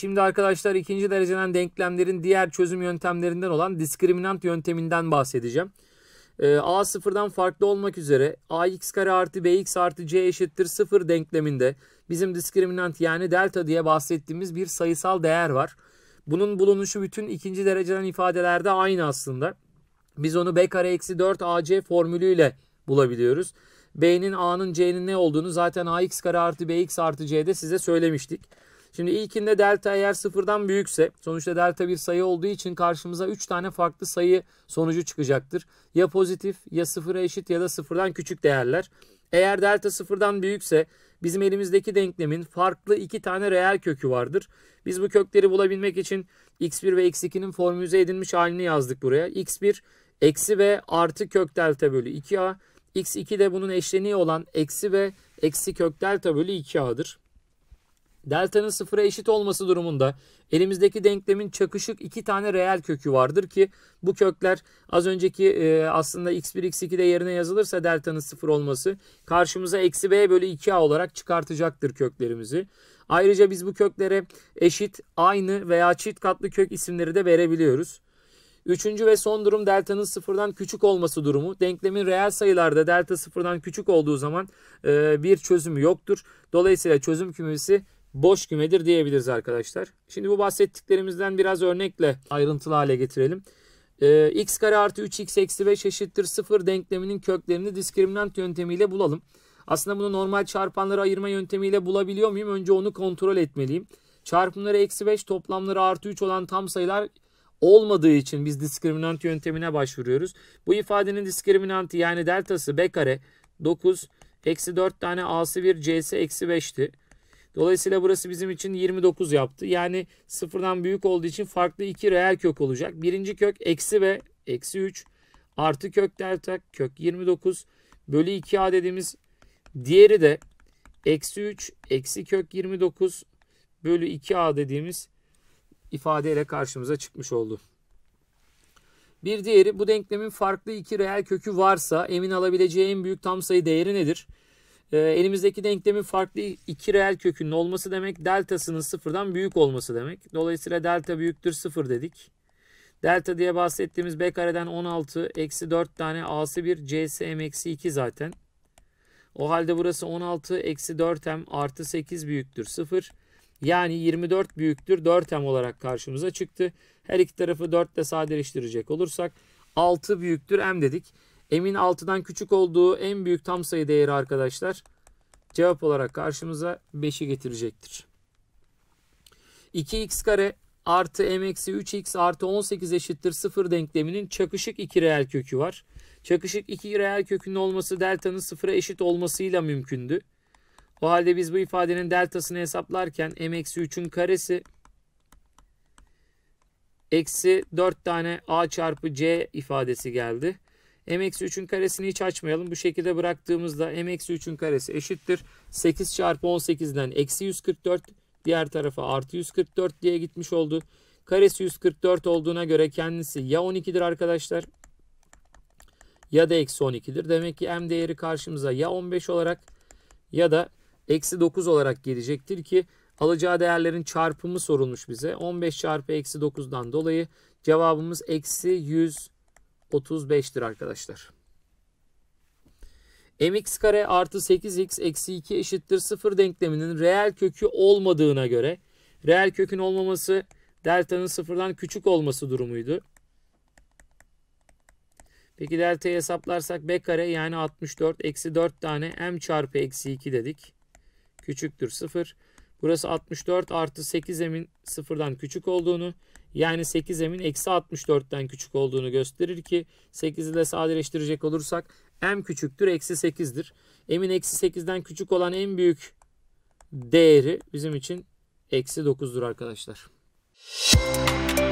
Şimdi arkadaşlar ikinci dereceden denklemlerin diğer çözüm yöntemlerinden olan diskriminant yönteminden bahsedeceğim. Ee, A sıfırdan farklı olmak üzere ax kare artı bx artı c eşittir sıfır denkleminde bizim diskriminant yani delta diye bahsettiğimiz bir sayısal değer var. Bunun bulunuşu bütün ikinci dereceden ifadelerde aynı aslında. Biz onu b kare eksi 4 ac formülüyle bulabiliyoruz. b'nin a'nın c'nin ne olduğunu zaten ax kare artı bx artı c'de size söylemiştik. Şimdi ilkinde delta eğer sıfırdan büyükse sonuçta delta bir sayı olduğu için karşımıza 3 tane farklı sayı sonucu çıkacaktır. Ya pozitif ya sıfıra eşit ya da sıfırdan küçük değerler. Eğer delta sıfırdan büyükse bizim elimizdeki denklemin farklı iki tane reel kökü vardır. Biz bu kökleri bulabilmek için x1 ve x2'nin formülize edilmiş halini yazdık buraya. x1 eksi ve artı kök delta bölü 2a. x2 de bunun eşleniği olan eksi ve eksi kök delta bölü 2a'dır delta'nın sıfıra eşit olması durumunda elimizdeki denklemin çakışık iki tane reel kökü vardır ki bu kökler az önceki e, aslında x1 x 2 de yerine yazılırsa delta'nın sıfır olması karşımıza eksi b bölü 2a olarak çıkartacaktır köklerimizi. Ayrıca biz bu köklere eşit, aynı veya çift katlı kök isimleri de verebiliyoruz. Üçüncü ve son durum delta'nın sıfırdan küçük olması durumu. Denklemin reel sayılarda delta sıfırdan küçük olduğu zaman e, bir çözüm yoktur. Dolayısıyla çözüm kümesi boş kümedir diyebiliriz arkadaşlar. Şimdi bu bahsettiklerimizden biraz örnekle ayrıntılı hale getirelim. Ee, x kare artı 3x eksi 5 eşittir 0 denkleminin köklerini diskriminant yöntemiyle bulalım. Aslında bunu normal çarpanları ayırma yöntemiyle bulabiliyor muyum? Önce onu kontrol etmeliyim. Çarpımları eksi 5 toplamları artı 3 olan tam sayılar olmadığı için biz diskriminant yöntemine başvuruyoruz. Bu ifadenin diskriminantı yani deltası b kare 9 eksi 4 tane a'sı 1 c'si eksi 5'ti. Dolayısıyla burası bizim için 29 yaptı. Yani sıfırdan büyük olduğu için farklı iki reel kök olacak. Birinci kök eksi ve eksi 3 artı kök dersek kök 29 bölü 2a dediğimiz diğeri de eksi 3 eksi kök 29 bölü 2a dediğimiz ifadeyle karşımıza çıkmış oldu. Bir diğeri bu denklemin farklı iki reel kökü varsa emin alabileceği en büyük tam sayı değeri nedir? E, elimizdeki denklemin farklı iki reel kökünün olması demek deltasının sıfırdan büyük olması demek. Dolayısıyla delta büyüktür sıfır dedik. Delta diye bahsettiğimiz B kareden 16 eksi 4 tane A'sı 1 C'si M eksi 2 zaten. O halde burası 16 eksi 4M artı 8 büyüktür 0. Yani 24 büyüktür 4M olarak karşımıza çıktı. Her iki tarafı 4 ile sadeleştirecek olursak 6 büyüktür M dedik. M'in 6'dan küçük olduğu en büyük tam sayı değeri arkadaşlar cevap olarak karşımıza 5'i getirecektir. 2x kare artı m eksi 3x artı 18 eşittir 0 denkleminin çakışık 2 reel kökü var. Çakışık 2 reel kökünün olması delta'nın 0'a eşit olmasıyla mümkündü. O halde biz bu ifadenin deltasını hesaplarken m eksi 3'ün karesi eksi 4 tane a çarpı c ifadesi geldi m-3'ün karesini hiç açmayalım. Bu şekilde bıraktığımızda m-3'ün karesi eşittir. 8 çarpı 18'den eksi 144 diğer tarafa artı 144 diye gitmiş oldu. Karesi 144 olduğuna göre kendisi ya 12'dir arkadaşlar ya da eksi 12'dir. Demek ki m değeri karşımıza ya 15 olarak ya da eksi 9 olarak gelecektir ki alacağı değerlerin çarpımı sorulmuş bize. 15 çarpı eksi 9'dan dolayı cevabımız eksi 100 35'tir arkadaşlar. mx kare artı 8x eksi 2 eşittir 0 denkleminin reel kökü olmadığına göre reel kökün olmaması delta'nın sıfırdan küçük olması durumuydu. Peki delta'yı hesaplarsak b kare yani 64 eksi 4 tane m çarpı eksi 2 dedik. Küçüktür 0. Burası 64 artı 8 m'in sıfırdan küçük olduğunu yani 8 m'in eksi 64'ten küçük olduğunu gösterir ki 8 ile sadeleştirecek olursak m küçüktür eksi 8'dir. m'in eksi 8'den küçük olan en büyük değeri bizim için eksi 9'dur arkadaşlar. Müzik